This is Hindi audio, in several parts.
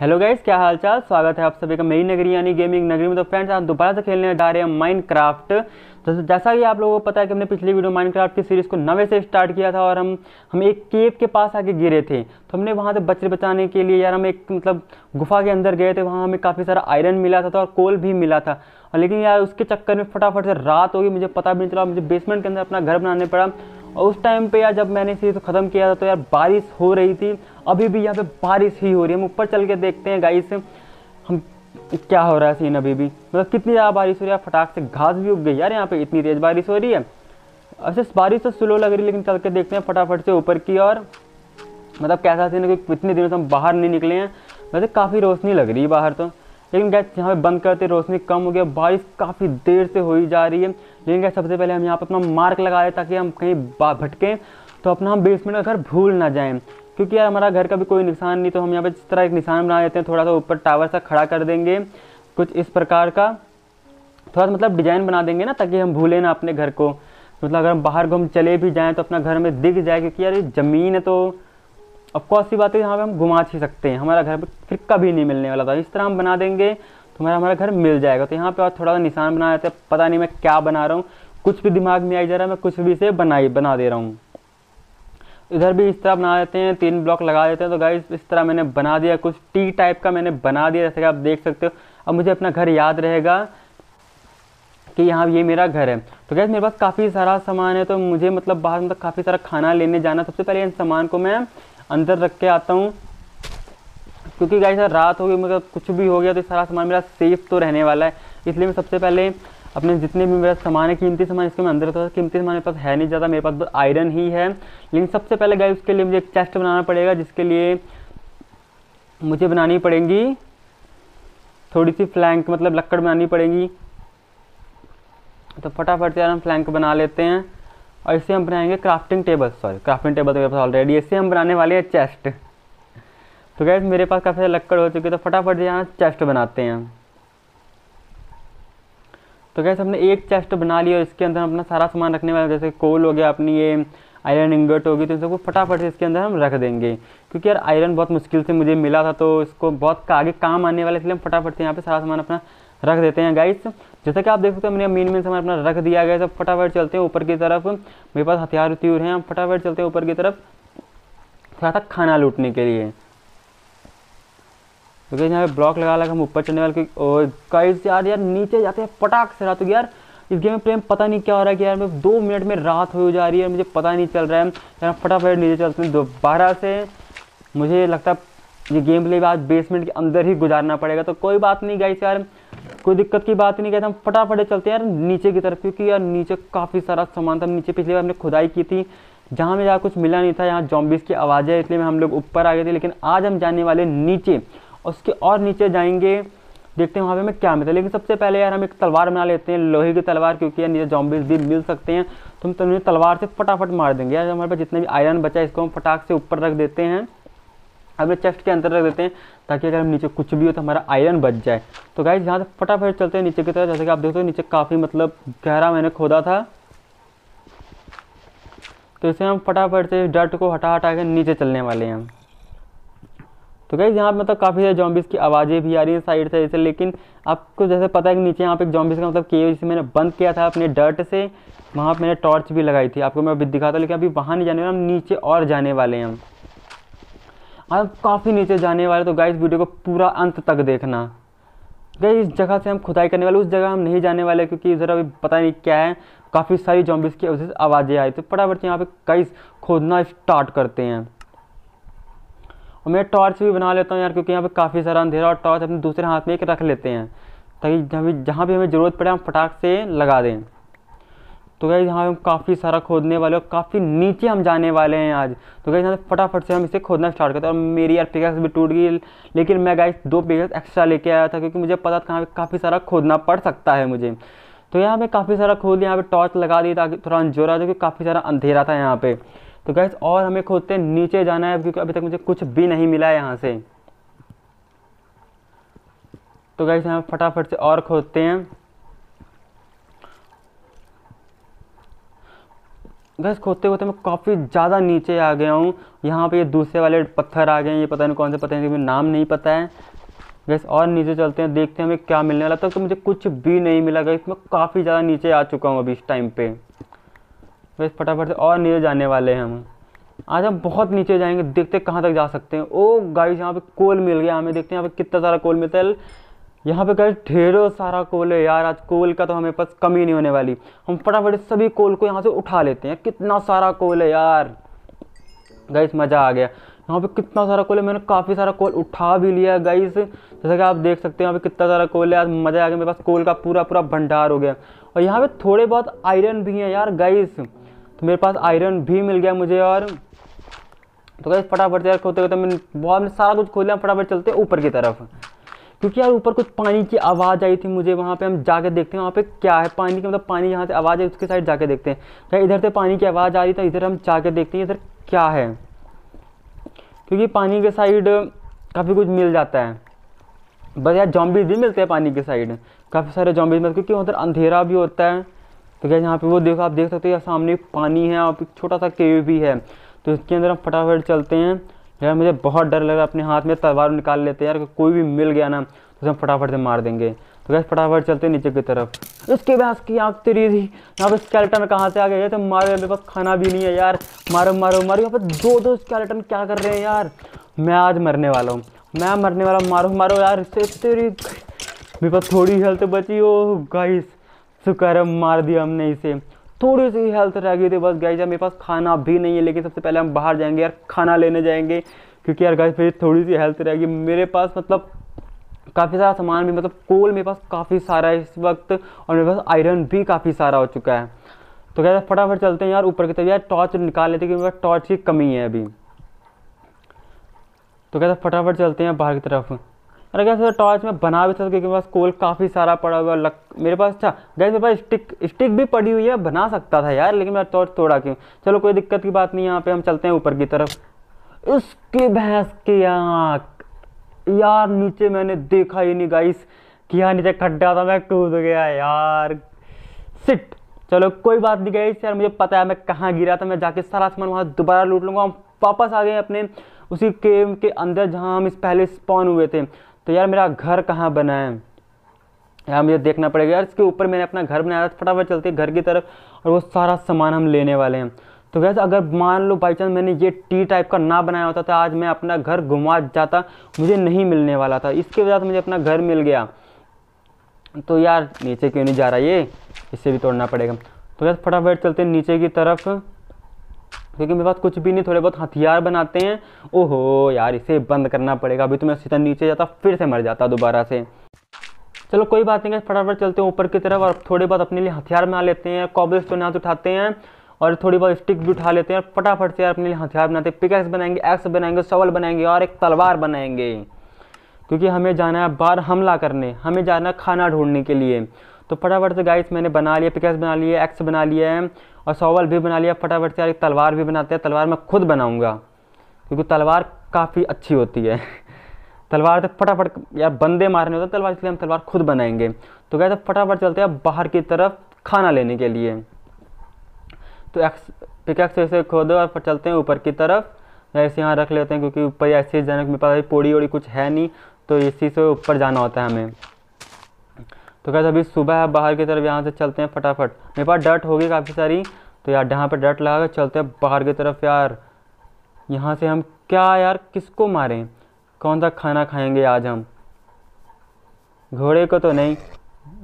हेलो गाइज क्या हाल चाल स्वागत है आप सभी का मेरी नगरी यानी गेमिंग नगरी में तो फ्रेंड्स आप दोबारा से खेलने जा रहे हैं माइंड क्राफ्ट तो जैसा कि आप लोगों को पता है कि हमने पिछली वीडियो माइनक्राफ्ट की सीरीज़ को नवे से स्टार्ट किया था और हम हम एक केव के पास आके गिरे थे तो हमने वहाँ से बच्चे बचाने के लिए यार हम एक मतलब गुफा के अंदर गए थे वहाँ हमें काफ़ी सारा आयरन मिला था, और कोल भी मिला था और लेकिन यार उसके चक्कर में फटाफट से रात होगी मुझे पता भी नहीं चला मुझे बेसमेंट के अंदर अपना घर बनाने पड़ा और उस टाइम पर यार जब मैंने सीरीज़ को ख़त्म किया था तो यार बारिश हो रही थी अभी भी यहाँ पे बारिश ही हो रही है हम ऊपर चल के देखते हैं गाइस हम क्या हो रहा है सीन अभी भी मतलब कितनी ज़्यादा बारिश हो रही है फटाक से घास भी उग गई यार यहाँ पे इतनी तेज़ बारिश हो रही है ऐसे अच्छा, बारिश तो स्लो लग रही है लेकिन चल के देखते हैं फटाफट से ऊपर की और मतलब कैसा सीन है कि इतने दिनों से हम बाहर नहीं निकले हैं वैसे काफ़ी रोशनी लग रही है बाहर तो लेकिन गैस यहाँ पे बंद करते रोशनी कम हो गया बारिश काफ़ी देर से हो ही जा रही है लेकिन गैस सबसे पहले हम यहाँ पर अपना मार्क लगा ताकि हम कहीं भटकें तो अपना हम बेसमेंट का घर भूल ना जाएँ क्योंकि यार हमारा घर का भी कोई निशान नहीं तो हम यहाँ पे जिस तरह एक निशान बना देते हैं थोड़ा सा ऊपर टावर सा खड़ा कर देंगे कुछ इस प्रकार का थोड़ा सा मतलब डिजाइन बना देंगे ना ताकि हम भूलें ना अपने घर को मतलब अगर हम बाहर घूम चले भी जाएँ तो अपना घर में दिख जाए क्योंकि यार ये ज़मीन है तो ऑफकोर्स सी बात है यहाँ पर हम घुमा ही सकते हैं हमारा घर फिर कभी नहीं मिलने वाला था इस तरह हम बना देंगे तो हमारा हमारा घर मिल जाएगा तो यहाँ पर और थोड़ा सा निशान बना देते हैं पता नहीं मैं क्या बना रहा हूँ कुछ भी दिमाग में आई जा रहा है मैं कुछ भी इसे बनाई बना दे रहा हूँ इधर भी इस तरह बना देते हैं तीन ब्लॉक लगा देते हैं तो गाइज इस तरह मैंने बना दिया कुछ टी टाइप का मैंने बना दिया जैसे कि आप देख सकते हो अब मुझे अपना घर याद रहेगा कि यहाँ ये मेरा घर है तो गैस मेरे पास काफ़ी सारा सामान है तो मुझे मतलब बाहर मतलब काफ़ी सारा खाना लेने जाना सबसे पहले इन सामान को मैं अंदर रख के आता हूँ क्योंकि गाइस रात हो गई मतलब कुछ भी हो गया तो सारा सामान मेरा सेफ तो रहने वाला है इसलिए मैं सबसे पहले अपने जितने भी मेरे सामान है कीमती सामान इसके मैं अंदर रहता था कीमती सामान मेरे पास है नहीं ज़्यादा मेरे पास बस तो आयरन ही है लेकिन सबसे पहले गाय उसके लिए मुझे एक चेस्ट बनाना पड़ेगा जिसके लिए मुझे बनानी पड़ेगी थोड़ी सी फ्लैंक मतलब लक्कड़ बनानी पड़ेगी तो फटाफट से यार हम फ्लैंक बना लेते हैं और इससे हम बनाएंगे crafting table sorry crafting table तो मेरे पास ऑलरेडी इससे हम बनाने वाले हैं चेस्ट तो गैस मेरे पास काफ़ी लक्कड़ हो चुकी है तो फटाफट से यहाँ चेस्ट बनाते हैं तो गैस हमने एक चेस्ट बना लिया और इसके अंदर अपना सारा सामान रखने वाला जैसे कोल हो गया अपनी ये आयरन इंगट होगी तो इन सबको फटाफट से इसके अंदर हम रख देंगे क्योंकि यार आयरन बहुत मुश्किल से मुझे मिला था तो इसको बहुत आगे काम आने वाला इसलिए हम फटाफट से यहाँ पे सारा सामान अपना रख देते हैं गाइस जैसा कि आप देख सकते हो मैंने मेन मेन सामान अपना रख दिया गया सब फटाफट चलते हैं ऊपर की तरफ मेरे पास हथियार उतियूर हैं हम फटाफट चलते हैं ऊपर की तरफ थोड़ा सा खाना लूटने के लिए क्योंकि यहाँ पे ब्लॉक लगा लगा हम ऊपर चढ़ने वाले और काइड से यार यार नीचे जाते हैं फटाक से रात तो यार इस गेम में प्रेम पता नहीं क्या हो रहा है कि यार मैं दो मिनट में रात हो जा रही है मुझे पता नहीं चल रहा है यार फटाफट नीचे चलते हैं दोबारा से मुझे लगता है ये गेम प्ले आज बेसमेंट के अंदर ही गुजारना पड़ेगा तो कोई बात नहीं गाइस यार कोई दिक्कत की बात नहीं गई हम फटाफट चलते हैं यार नीचे की तरफ क्योंकि यार नीचे काफ़ी सारा सामान था नीचे पिछली बार हमने खुदाई की थी जहाँ में जहाँ कुछ मिला नहीं था यहाँ जॉम्बिस की आवाज़ें इसलिए हम लोग ऊपर आ गए थे लेकिन आज हम जाने वाले नीचे और उसके और नीचे जाएंगे देखते हैं वहाँ पे हमें क्या मिलता है लेकिन सबसे पहले यार हम एक तलवार बना लेते हैं लोहे की तलवार क्योंकि यार नीचे जॉम्बिस भी मिल सकते हैं तो हम तुम्हें तलवार से फटाफट मार देंगे यार हमारे पास जितने भी आयरन बचा है इसको हम फटाक से ऊपर रख देते हैं अपने चेस्ट के अंदर रख देते हैं ताकि अगर हम नीचे कुछ भी हो तो हमारा आयरन बच जाए तो गाइज यहाँ से फटाफट चलते हैं नीचे की तरफ जैसे कि आप देखते हो नीचे काफ़ी मतलब गहरा मैंने खोदा था तो इसे हम फटाफट से डर्ट को हटा हटा के नीचे चलने वाले हैं तो गई यहाँ पे मतलब काफ़ी सारे जॉम्बिस की आवाज़ें भी आ रही है साइड से जैसे लेकिन आपको जैसे पता है कि नीचे यहाँ पे एक जॉम्बिस का मतलब के जिसे मैंने बंद किया था अपने डर्ट से वहाँ पर मैंने टॉर्च भी लगाई थी आपको मैं अभी दिखाता लेकिन अभी वहाँ नहीं जाने वाले हम नीचे और जाने वाले हैं हम अब काफ़ी नीचे जाने वाले तो इस वीडियो को पूरा अंत तक देखना गई इस जगह से हम खुदाई करने वाले उस जगह हम नहीं जाने वाले क्योंकि इधर अभी पता नहीं क्या है काफ़ी सारी जॉम्बिस की आवाज़ें आई तो फटाफट से यहाँ पे कई खोदना स्टार्ट करते हैं और मैं टॉर्च भी बना लेता हूँ यार क्योंकि यहाँ पे काफ़ी सारा अंधेरा और टॉर्च अपने दूसरे हाथ में एक रख लेते हैं ताकि जहाँ जहाँ भी हमें ज़रूरत पड़े हम फटाक से लगा दें तो क्या यहाँ हम काफ़ी सारा खोदने वाले और काफ़ी नीचे हम जाने वाले हैं आज तो क्या यहाँ फटाफट से हम इसे खोदना स्टार्ट करते हैं और मेरी यार पिकैक्स भी टूट गई लेकिन मैं गाइस दो पिकैक्स एक्स्ट्रा लेके आया था क्योंकि मुझे पता था कहाँ पर काफ़ी सारा खोदना पड़ सकता है मुझे तो यहाँ पर काफ़ी सारा खोद यहाँ पर टॉर्च लगा दी ताकि थोड़ा अंजोरा आ जाए क्योंकि काफ़ी सारा अंधेरा था यहाँ पर तो गैस और हमें खोदते नीचे जाना है क्योंकि अभी तक मुझे कुछ भी नहीं मिला है यहाँ से तो गैस हम फटाफट से और खोदते हैं गैस खोदते खोदते मैं काफ़ी ज़्यादा नीचे आ गया हूँ यहाँ पे ये दूसरे वाले पत्थर आ गए हैं ये पता नहीं कौन से पता नहीं मुझे नाम नहीं पता है गैस और नीचे चलते हैं देखते हैं हमें क्या मिलने वाला तब तो मुझे कुछ भी नहीं मिला गैस मैं काफ़ी ज़्यादा नीचे आ चुका हूँ अभी इस टाइम पर बस फटाफट से और नीचे जाने वाले हैं हम आज हम बहुत नीचे जाएंगे देखते कहाँ तक जा सकते हैं ओ गाइस यहाँ पे कोल मिल गया हमें देखते हैं यहाँ पे कितना सारा कोल मिलता है यहाँ पे गाइस ढेरों सारा कोल है यार आज कोल का तो हमें पास कमी नहीं होने वाली हम फटाफट सभी कोल को यहाँ से उठा लेते हैं कितना सारा कोल है यार गाइस मज़ा आ गया यहाँ पे कितना सारा कोल है मैंने काफ़ी सारा कोल उठा भी लिया है गाइस जैसा कि आप देख सकते हैं यहाँ पे कितना सारा कोल है आज मज़ा आ गया मेरे पास कोल का पूरा पूरा भंडार हो गया और यहाँ पे थोड़े बहुत आयरन भी हैं यार गाइस तो मेरे पास आयरन भी मिल गया मुझे और तो कैसे फटाफट यार खोते खोते मैंने बहुत में सारा कुछ खोल लिया फटाफट चलते ऊपर की तरफ क्योंकि यार ऊपर कुछ पानी की आवाज़ आई थी मुझे वहाँ पे हम जाके देखते हैं वहाँ पे क्या है पानी की मतलब पानी यहाँ से आवाज़ आई उसके साइड जाके देखते हैं क्या इधर से पानी की आवाज़ आ रही तो इधर हम जाके देखते हैं इधर क्या है क्योंकि पानी के साइड काफ़ी कुछ मिल जाता है बस यार जॉम्बीज भी मिलते हैं पानी के साइड काफ़ी सारे जॉम्बीज मिलते क्योंकि उधर अंधेरा भी होता है तो क्या यहाँ पे वो देखो आप देख सकते हो यहाँ सामने पानी है और छोटा सा केव भी है तो इसके अंदर हम फटाफट चलते हैं यार मुझे बहुत डर लग रहा है अपने हाथ में तलवार निकाल लेते हैं यार कोई भी मिल गया ना तो हम फटाफट से मार देंगे तो क्या फटाफट चलते हैं नीचे की तरफ इसके बाद की आँख तेरी थी यहाँ पर स्केलेटन कहाँ से आ गए तो मारे मेरे पास खाना भी नहीं है यार मारो मारो मारो यहाँ पर दो दो स्केलेटन क्या कर रहे हैं यार मैं आज मरने वाला हूँ मैं मरने वाला मारो मारो यार इससे तेरी मेरे पास थोड़ी हेल्थ बची हो गाइस शुक्र मार दिया हमने इसे थोड़ी सी हेल्थ रह गई थी बस गाइज मेरे पास खाना भी नहीं है लेकिन सबसे पहले हम बाहर जाएंगे यार खाना लेने जाएंगे क्योंकि यार गाइज मेरी थोड़ी सी हेल्थ रहेगी मेरे पास मतलब काफ़ी सारा सामान भी मतलब कोल मेरे पास काफ़ी सारा है इस वक्त और मेरे पास आयरन भी काफ़ी सारा हो चुका है तो क्या फटाफट चलते हैं यार ऊपर की तरफ यार टॉर्च निकाल लेते क्योंकि मेरे पास टॉर्च की कमी है अभी तो क्या फटाफट चलते हैं बाहर की तरफ और गैस सर टॉर्च में बना भी सकता तो क्योंकि मेरे पास कोल काफ़ी सारा पड़ा हुआ लक मेरे पास अच्छा गैस मेरे पास स्टिक स्टिक भी पड़ी हुई है बना सकता था यार लेकिन मैं टॉर्च तोड़ा क्यों चलो कोई दिक्कत की बात नहीं यहाँ पे हम चलते हैं ऊपर की तरफ उसकी भैंस के आँख यार नीचे मैंने देखा ही नहीं गाइस कि यहाँ नीचे खड्डा था मैं कूद गया यार सिट चलो कोई बात नहीं गई यार मुझे पता है मैं कहाँ गिरा था मैं जाके सारा सामान वहाँ दोबारा लूट लूँगा हम वापस आ गए अपने उसी केव के अंदर जहाँ हम इस पहले स्पॉन हुए थे तो यार मेरा घर कहाँ बना है यार मुझे देखना पड़ेगा यार इसके ऊपर मैंने अपना घर बनाया था फटाफट चलते घर की तरफ और वो सारा सामान हम लेने वाले हैं तो गैस अगर मान लो बाई चांस मैंने ये टी टाइप का ना बनाया होता तो आज मैं अपना घर घुमा जाता मुझे नहीं मिलने वाला था इसके वजह से मुझे अपना घर मिल गया तो यार नीचे क्यों नहीं जा रहा ये इसे भी तोड़ना पड़ेगा तो गैस फटाफट चलते नीचे की तरफ क्योंकि मेरे पास कुछ भी नहीं थोड़े बहुत हथियार बनाते हैं ओहो यार इसे बंद करना पड़ेगा अभी तो मैं सीधा नीचे जाता फिर से मर जाता दोबारा से चलो कोई बात नहीं फटाफट चलते हैं ऊपर की तरफ और थोड़े बहुत अपने लिए हथियार बना लेते हैं कॉबल्स तो हाथ उठाते हैं और थोड़ी बहुत स्टिक भी उठा लेते हैं फटाफट से यार अपने लिए हथियार बनाते हैं पिकैक्स बनाएंगे एक्स बनाएंगे सवल बनाएंगे और एक तलवार बनाएंगे क्योंकि हमें जाना है बाहर हमला करने हमें जाना है खाना ढूंढने के लिए तो फटाफट से गाइस मैंने बना लिया पिकैक्स बना लिया एक्स बना लिया है और सौवल भी बना लिया फटाफट से यार तलवार भी बनाते हैं तलवार मैं खुद बनाऊँगा क्योंकि तलवार काफ़ी अच्छी होती है तलवार तो फटाफट यार बंदे मारने होते तलवार इसलिए हम तलवार खुद बनाएंगे तो कहते फटाफट चलते हैं बाहर की तरफ खाना लेने के लिए तो एक्स पिकैक्स ऐसे खोदो और चलते हैं ऊपर की तरफ ऐसे यहाँ रख लेते हैं क्योंकि ऊपर ऐसे जाने के पास पोड़ी वोड़ी कुछ है नहीं तो इसी से ऊपर जाना होता है हमें तो कैसे अभी सुबह है बाहर की तरफ यहाँ से चलते हैं फटाफट मेरे पास डर्ट होगी काफ़ी सारी तो यार यहाँ पर डर्ट लगा कर चलते हैं बाहर की तरफ यार यहाँ से हम क्या यार किसको मारें कौन सा खाना खाएंगे आज हम घोड़े को तो नहीं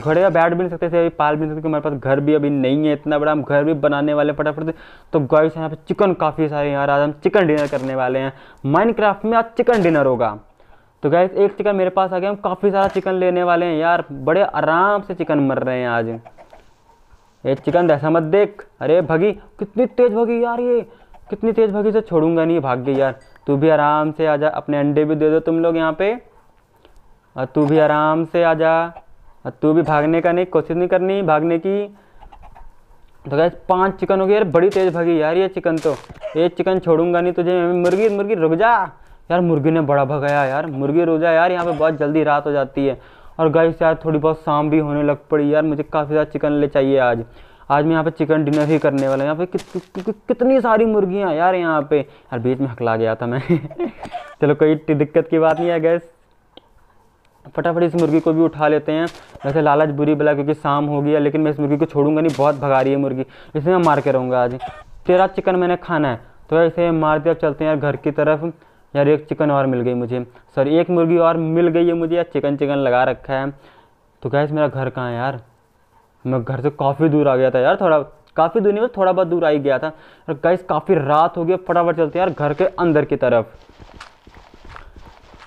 घोड़े का बैठ भी नहीं सकते थे अभी पाल भी नहीं सकते हमारे पास घर भी अभी नहीं है इतना बड़ा हम घर भी बनाने वाले फटाफट तो गॉइस यहाँ पे चिकन काफ़ी सारे यार आज हम चिकन डिनर करने वाले हैं माइनक्राफ्ट में आज चिकन डिनर होगा तो गैस एक चिकन मेरे पास आ गया हम काफ़ी सारा चिकन लेने वाले हैं यार बड़े आराम से चिकन मर रहे हैं आज ये चिकन ऐसा मत देख अरे भगी कितनी तेज़ भगी यार ये कितनी तेज़ भगी से छोड़ूंगा नहीं भाग गई यार तू भी आराम से आ जा अपने अंडे भी दे दो तुम लोग यहाँ पे और तू भी आराम से आ जा तू भी भागने का नहीं कोशिश नहीं करनी भागने की तो गैस पाँच चिकन हो गई यार बड़ी तेज़ भागी यार ये चिकन तो ये चिकन छोड़ूंगा नहीं तुझे मुर्गी मुर्गी रुक जा यार मुर्गी ने बड़ा भगाया यार मुर्गी रोजा यार यहाँ पे बहुत जल्दी रात हो जाती है और से यार थोड़ी बहुत शाम भी होने लग पड़ी यार मुझे काफ़ी ज़्यादा चिकन ले चाहिए आज आज मैं यहाँ पे चिकन डिनर ही करने वाला यहाँ पे कि, कि, कि, कितनी सारी मुर्गियाँ यार यहाँ पे यार बीच में हकला गया था मैं चलो कोई दिक्कत की बात नहीं है गैस फटाफट इस मुर्गी को भी उठा लेते हैं वैसे लालच बुरी बला क्योंकि शाम हो गया लेकिन मैं इस मुर्गी को छोड़ूंगा नहीं बहुत भगा रही है मुर्गी इसे मैं मार के रहूँगा आज तेरा चिकन मैंने खाना है तो इसे मार दिया चलते हैं यार घर की तरफ यार एक चिकन और मिल गई मुझे सॉरी एक मुर्गी और मिल गई है मुझे यार चिकन चिकन लगा रखा है तो गैस मेरा घर कहाँ है यार मैं घर से तो काफ़ी दूर आ गया था यार थोड़ा काफ़ी दूर नहीं थोड़ा बहुत दूर आ ही गया था और गैस काफ़ी रात हो गई फटाफट चलते यार घर के अंदर की तरफ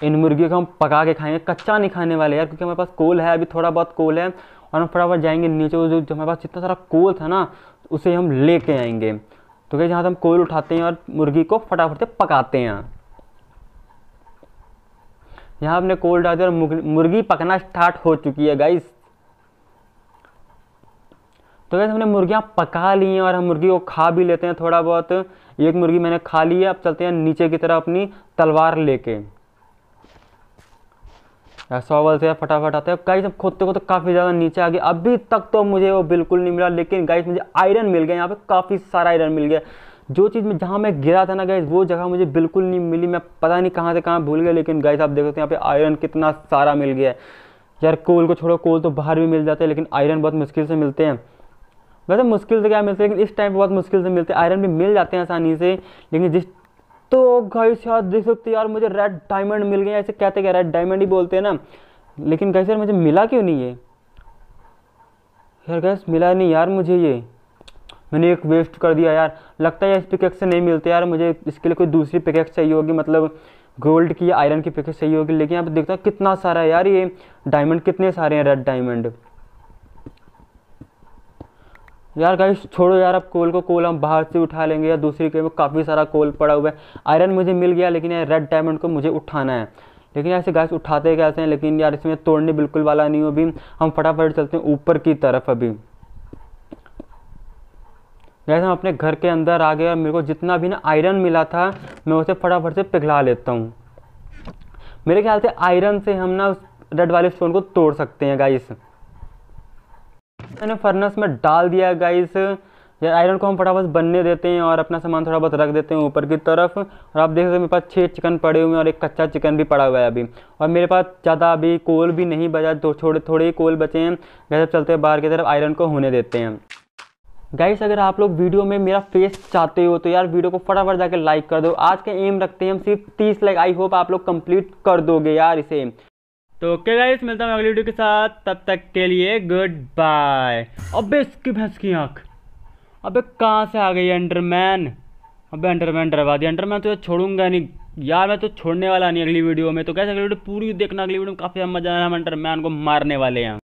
इन मुर्गियों को हम पका के खाएंगे कच्चा नहीं खाने वाले यार क्योंकि हमारे पास कोल है अभी थोड़ा बहुत कोल है और हम फटाफट जाएंगे नीचे जो हमारे पास जितना सारा कोल था ना उसे हम ले आएंगे तो क्या जहाँ से हम कोयल उठाते हैं और मुर्गी को फटाफट से पकाते हैं यहाँ आपने कोल डाल दिया मुर्गी पकना स्टार्ट हो चुकी है गाइस तो वैसे हमने मुर्गियाँ पका ली हैं और हम मुर्गी को खा भी लेते हैं थोड़ा बहुत एक मुर्गी मैंने खा ली है अब चलते हैं नीचे की तरफ अपनी तलवार लेके सॉवल से फटाफट आते हैं गाइस खोदते खोदते काफ़ी ज़्यादा नीचे आ गए अभी तक तो मुझे वो बिल्कुल नहीं मिला लेकिन गाइस मुझे आयरन मिल गया यहाँ पे काफ़ी सारा आयरन मिल गया जो चीज़ में जहाँ मैं गिरा था ना गैस वो जगह मुझे बिल्कुल नहीं मिली मैं पता नहीं कहाँ से कहाँ भूल गया लेकिन गैस आप देख सकते हैं यहाँ पे आयरन कितना सारा मिल गया है यार कोल को छोड़ो कोल तो बाहर भी मिल जाता है लेकिन आयरन बहुत मुश्किल से मिलते हैं वैसे मुश्किल से क्या मिलते हैं लेकिन इस टाइम बहुत मुश्किल से मिलते हैं आयरन भी मिल जाते हैं आसानी से लेकिन जिस तो गैस यार देख सकते यार मुझे रेड डायमंड मिल गया ऐसे कहते क्या रेड डायमंड ही बोलते हैं ना लेकिन गैस यार मुझे मिला क्यों नहीं ये यार गैस मिला नहीं यार मुझे ये मैंने एक वेस्ट कर दिया यार लगता है इस पिकेक्स से नहीं मिलते यार मुझे इसके लिए कोई दूसरी पिकेक्स चाहिए होगी मतलब गोल्ड की या आयरन की पिकेक्स चाहिए होगी लेकिन यहाँ पर देखता हूँ कितना सारा है यार ये डायमंड कितने सारे हैं रेड डायमंड यार गाइस छोड़ो यार अब कोल को कोल हम बाहर से उठा लेंगे या दूसरी के में काफ़ी सारा कोल पड़ा हुआ है आयरन मुझे मिल गया लेकिन यार रेड डायमंड को मुझे उठाना है लेकिन ऐसे गाइस उठाते कैसे हैं लेकिन यार इसमें तोड़ने बिल्कुल वाला नहीं हो अभी हम फटाफट चलते हैं ऊपर की तरफ अभी जैसे हम अपने घर के अंदर आ गए और मेरे को जितना भी ना आयरन मिला था मैं उसे फटाफट से पिघला लेता हूँ मेरे ख्याल से आयरन से हम ना उस रेड वाले स्टोन को तोड़ सकते हैं गाइस मैंने फर्नेस में डाल दिया गाइस या आयरन को हम फटाफट बनने देते हैं और अपना सामान थोड़ा बहुत रख देते हैं ऊपर की तरफ और आप देख सकते हैं मेरे पास छः चिकन पड़े हुए हैं और एक कच्चा चिकन भी पड़ा हुआ है अभी और मेरे पास ज़्यादा अभी कोल भी नहीं बचा दो थोड़े थोड़े ही कोल बचे हैं जैसे चलते हैं बाहर की तरफ आयरन को होने देते हैं गाइस अगर आप लोग वीडियो में मेरा फेस चाहते हो तो यार वीडियो को फटाफट जाकर लाइक कर दो आज का एम रखते हैं हम सिर्फ तीस लाइक आई होप आप लोग कंप्लीट कर दोगे यार इसे तो ओके गाइस मिलता हूँ अगली वीडियो के साथ तब तक के लिए गुड बाय अबे इसकी भैंस की आँख अबे कहाँ से आ गई अंडरमैन अबे अंडरमैन डरवा दिया अंडरमैन तो छोड़ूंगा नहीं यार मैं तो छोड़ने वाला नहीं अगली वीडियो में तो कैसे अगली वीडियो पूरी देखना अगली वीडियो में काफ़ी मजा आया हम अंडरमैन को मारने वाले हैं